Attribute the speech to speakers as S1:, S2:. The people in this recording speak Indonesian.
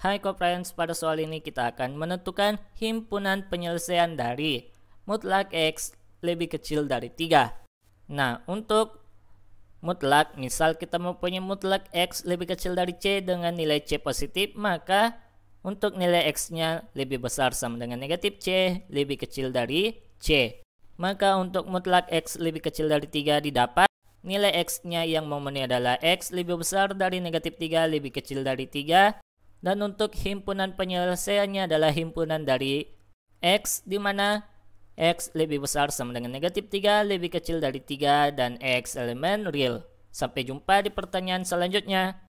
S1: Hai Koprenz, pada soal ini kita akan menentukan himpunan penyelesaian dari mutlak X lebih kecil dari 3. Nah, untuk mutlak, misal kita mempunyai mutlak X lebih kecil dari C dengan nilai C positif, maka untuk nilai X-nya lebih besar sama dengan negatif C, lebih kecil dari C. Maka untuk mutlak X lebih kecil dari 3 didapat nilai X-nya yang memenuhi adalah X lebih besar dari negatif 3 lebih kecil dari 3 dan untuk himpunan penyelesaiannya adalah himpunan dari X di mana X lebih besar sama dengan negatif 3, lebih kecil dari 3, dan X elemen real. Sampai jumpa di pertanyaan selanjutnya.